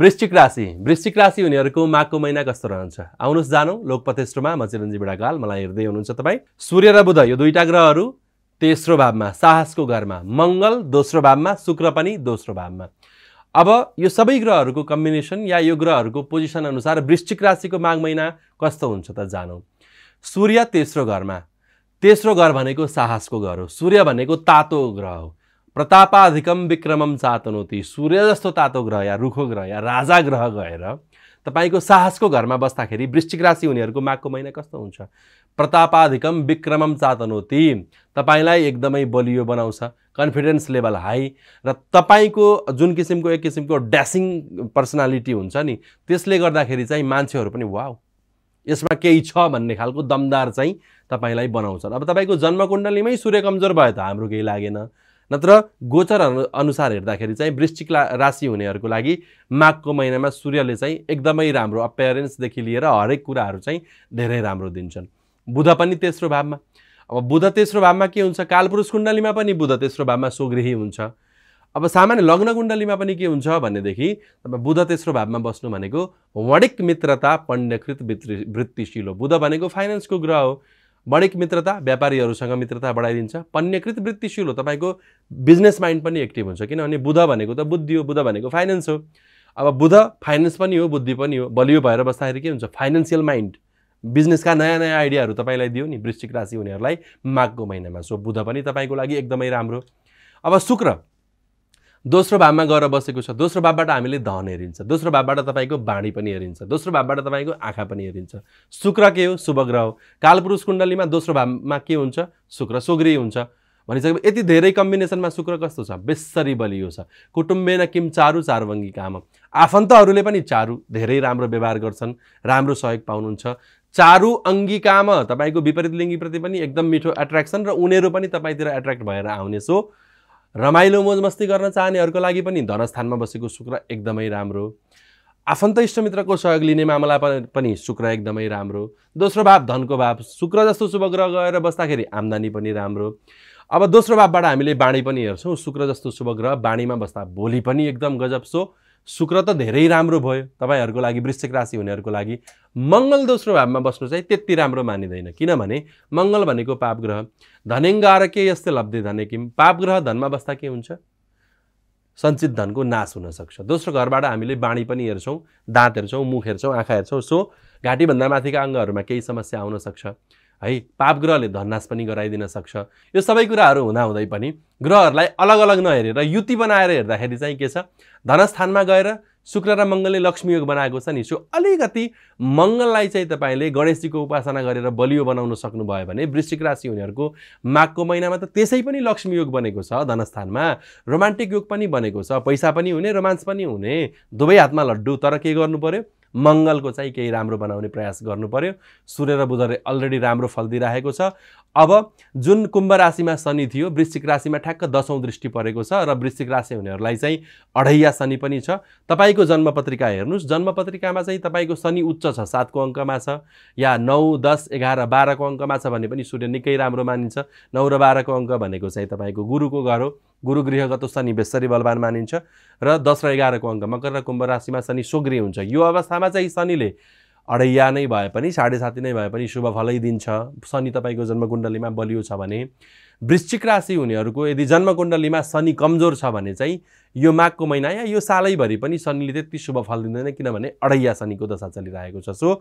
वृश्चिक राशि वृश्चिक राशि हुनेहरूको माघको महिना कस्तो रहन्छ आउनुहोस् जानु लोकपथेष्टमा म चिरञ्जी बिडाकाल मलाई हेर्दै हुनुहुन्छ तपाईँ सूर्य र बुध यो दुईवटा ग्रहहरू तेस्रो भावमा साहसको घरमा मङ्गल दोस्रो भावमा शुक्र पनि दोस्रो भावमा अब यो सबै ग्रहहरूको कम्बिनेसन या यो ग्रहहरूको पोजिसन अनुसार वृश्चिक राशिको माघ महिना कस्तो हुन्छ त जानु सूर्य तेस्रो घरमा तेस्रो घर भनेको साहसको घर हो सूर्य भनेको तातो ग्रह हो प्रतापाधिकम विक्रमम चातनोती सूर्य जस्तो तातो ग्रह या रुखो ग्रह या राजा ग्रह गएर तपाईँको साहसको घरमा बस्दाखेरि वृश्चिक राशि हुनेहरूको माघको महिना कस्तो हुन्छ प्रतापाधिकम विक्रमम चातनोती तपाईँलाई एकदमै बलियो बनाउँछ कन्फिडेन्स लेभल हाई र तपाईँको जुन किसिमको एक किसिमको ड्यासिङ पर्सनालिटी हुन्छ नि त्यसले गर्दाखेरि चाहिँ मान्छेहरू पनि वाउ यसमा केही छ भन्ने खालको दमदार चाहिँ तपाईँलाई बनाउँछ अब तपाईँको जन्मकुण्डलीमै सूर्य कमजोर भयो त हाम्रो केही लागेन नत्र गोचर अनुसार हेर्दाखेरि चाहिँ वृश्चिक राशि हुनेहरूको लागि माघको महिनामा सूर्यले चाहिँ एकदमै राम्रो अप्यारेन्सदेखि लिएर हरेक कुराहरू चाहिँ धेरै राम्रो दिन्छन् बुध पनि तेस्रो भावमा अब बुध तेस्रो भावमा के हुन्छ कालपुरुष कुण्डलीमा पनि बुध तेस्रो भावमा स्वगृही हुन्छ अब सामान्य लग्न कुण्डलीमा पनि के हुन्छ भनेदेखि तपाईँ बुध तेस्रो भावमा बस्नु भनेको वणिक मित्रता पण्डकृत वृत्ति वृत्तिशीलो बुध भनेको फाइनेन्सको ग्रह हो बढेक मित्रता व्यापारीहरूसँग मित्रता बढाइदिन्छ पन्यकृत वृत्तिशील हो तपाईँको बिजनेस माइन्ड पनि एक्टिभ हुन्छ किनभने बुध भनेको त बुद्धि हो बुध भनेको फाइनेन्स हो अब बुध फाइनेन्स पनि हो बुद्धि पनि हो बलियो भएर बस्दाखेरि के हुन्छ फाइनेन्सियल माइन्ड बिजनेसका नयाँ नयाँ आइडियाहरू तपाईँलाई दियो नि वृश्चिक राशि हुनेहरूलाई माघको महिनामा सो बुध पनि तपाईँको लागि एकदमै राम्रो अब शुक्र दोस्रो भावमा गएर बसेको छ दोस्रो भावबाट हामीले धन हेरिन्छ दोस्रो भावबाट तपाईँको बाणी पनि हेरिन्छ दोस्रो भावबाट तपाईँको आँखा पनि हेरिन्छ शुक्र के हो शुभग्रह हो कालपुरुष कुण्डलीमा दोस्रो भावमा के हुन्छ शुक्र सुग्री हुन्छ भनिसकेपछि यति धेरै कम्बिनेसनमा शुक्र कस्तो छ बेसरी बलियो छ कुटुम्बेन किम चारु चारवङ्गी काम आफन्तहरूले पनि चारु धेरै राम्रो व्यवहार गर्छन् राम्रो सहयोग पाउनुहुन्छ चारु काम तपाईँको विपरीत लिङ्गीप्रति पनि एकदम मिठो एट्र्याक्सन र उनीहरू पनि तपाईँतिर एट्र्याक्ट भएर आउने सो रमाइलो मोज मस्ती गर्न चाहनेहरूको लागि पनि धनस्थानमा बसेको शुक्र एकदमै राम्रो आफन्त इष्टमित्रको सहयोग लिने मामला पनि शुक्र एकदमै राम्रो दोस्रो भाव धनको भाव शुक्र जस्तो शुभ ग्रह गएर बस्दाखेरि आम्दानी पनि राम्रो अब दोस्रो भावबाट हामीले बाणी पनि हेर्छौँ शुक्र जस्तो शुभ ग्रह बाणीमा बस्दा भोलि पनि एकदम गजब सो शुक्र त धेरै राम्रो भयो तपाईँहरूको लागि वृश्चिक राशि हुनेहरूको लागि मङ्गल दोस्रो भावमा बस्नु चाहिँ त्यति राम्रो मानिँदैन किनभने मङ्गल भनेको पापग्रह धनेङ्गार के यस्तै लब्धे धने किम पापग्रह धनमा बस्दा के हुन्छ सञ्चित धनको नाश हुनसक्छ दोस्रो घरबाट हामीले बाणी पनि हेर्छौँ दाँत हेर्छौँ मुख हेर्छौँ आँखा हेर्छौँ सो घाँटीभन्दा माथिका अङ्गहरूमा केही समस्या आउनसक्छ है पाप ग्रहले धन्नाश पनि गराइदिन सक्छ यो सबै कुराहरू हुँदाहुँदै पनि ग्रहहरूलाई अलग अलग नहेरेर युति बनाएर हेर्दाखेरि चाहिँ के छ धनस्थानमा गएर शुक्र र मङ्गलले लक्ष्मी योग बनाएको छ नि सो अलिकति मङ्गललाई चाहिँ तपाईँले गणेशजीको उपासना गरेर बलियो बनाउन सक्नुभयो भने वृश्चिक राशि हुनेहरूको माघको महिनामा त त्यसै पनि लक्ष्मी योग बनेको छ धनस्थानमा रोमान्टिक योग पनि बनेको छ पैसा पनि हुने रोमान्स पनि हुने दुवै हातमा लड्डु तर के गर्नु पऱ्यो मङ्गलको चाहिँ केही राम्रो बनाउने प्रयास गर्नु पर्यो सूर्य र बुधले अलरेडी राम्रो फल दिइराखेको छ अब जुन कुम्भ राशिमा शनि थियो वृश्चिक राशिमा ठ्याक्क दसौँ दृष्टि परेको छ र वृश्चिक राशि हुनेहरूलाई चाहिँ अढैया शनि पनि छ तपाईँको जन्मपत्रिका हेर्नुहोस् जन्मपत्रिकामा चाहिँ तपाईँको शनि उच्च छ सातको अङ्कमा छ या नौ दस एघार बाह्रको अङ्कमा छ भने पनि सूर्य निकै राम्रो मानिन्छ नौ र बाह्रको अङ्क भनेको चाहिँ तपाईँको गुरुको घर हो गुरुगृहगत शनि बेसरी बलवान मानिन्छ र दस र एघारको अङ्क मकर र कुम्भ राशिमा शनि स्वगृह हुन्छ यो अवस्थामा चाहिँ शनिले अढैया नै भए पनि साढे साती नै भए पनि शुभ फलै दिन्छ शनि तपाईँको जन्मकुण्डलीमा बलियो छ भने वृश्चिक राशि हुनेहरूको यदि जन्मकुण्डलीमा शनि कमजोर छ भने चाहिँ यो माघको महिना या यो सालैभरि पनि शनिले त्यति शुभ फल दिँदैन किनभने अढैया शनिको दशा चलिरहेको छ सो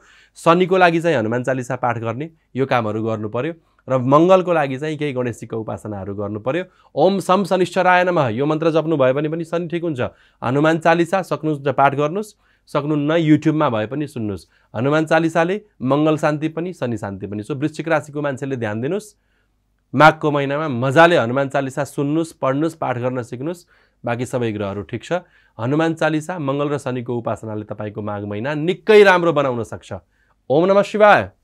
शनिको लागि चाहिँ हनुमान चालिसा पाठ गर्ने यो कामहरू गर्नु पऱ्यो र मङ्गलको लागि चाहिँ केही गणेशजीको उपासनाहरू गर्नु पऱ्यो ओम सम शनिश्चराय नमः यो मन्त्र जप्नु भयो भने पनि शनि ठिक हुन्छ हनुमान चालिसा सक्नुहुन्छ पाठ गर्नुहोस् सक्नुहुन्न युट्युबमा भए पनि सुन्नुहोस् हनुमान चालिसाले मङ्गल शान्ति पनि शनि शान्ति पनि सो वृश्चिक राशिको मान्छेले ध्यान दिनुहोस् माघको महिनामा मजाले हनुमान चालिसा सुन्नुहोस् पढ्नुहोस् पाठ गर्न सिक्नुहोस् बाँकी सबै ग्रहहरू ठिक छ हनुमान चालिसा मङ्गल र शनिको उपासनाले तपाईँको माघ महिना निकै राम्रो बनाउन सक्छ ओम नमः शिवाय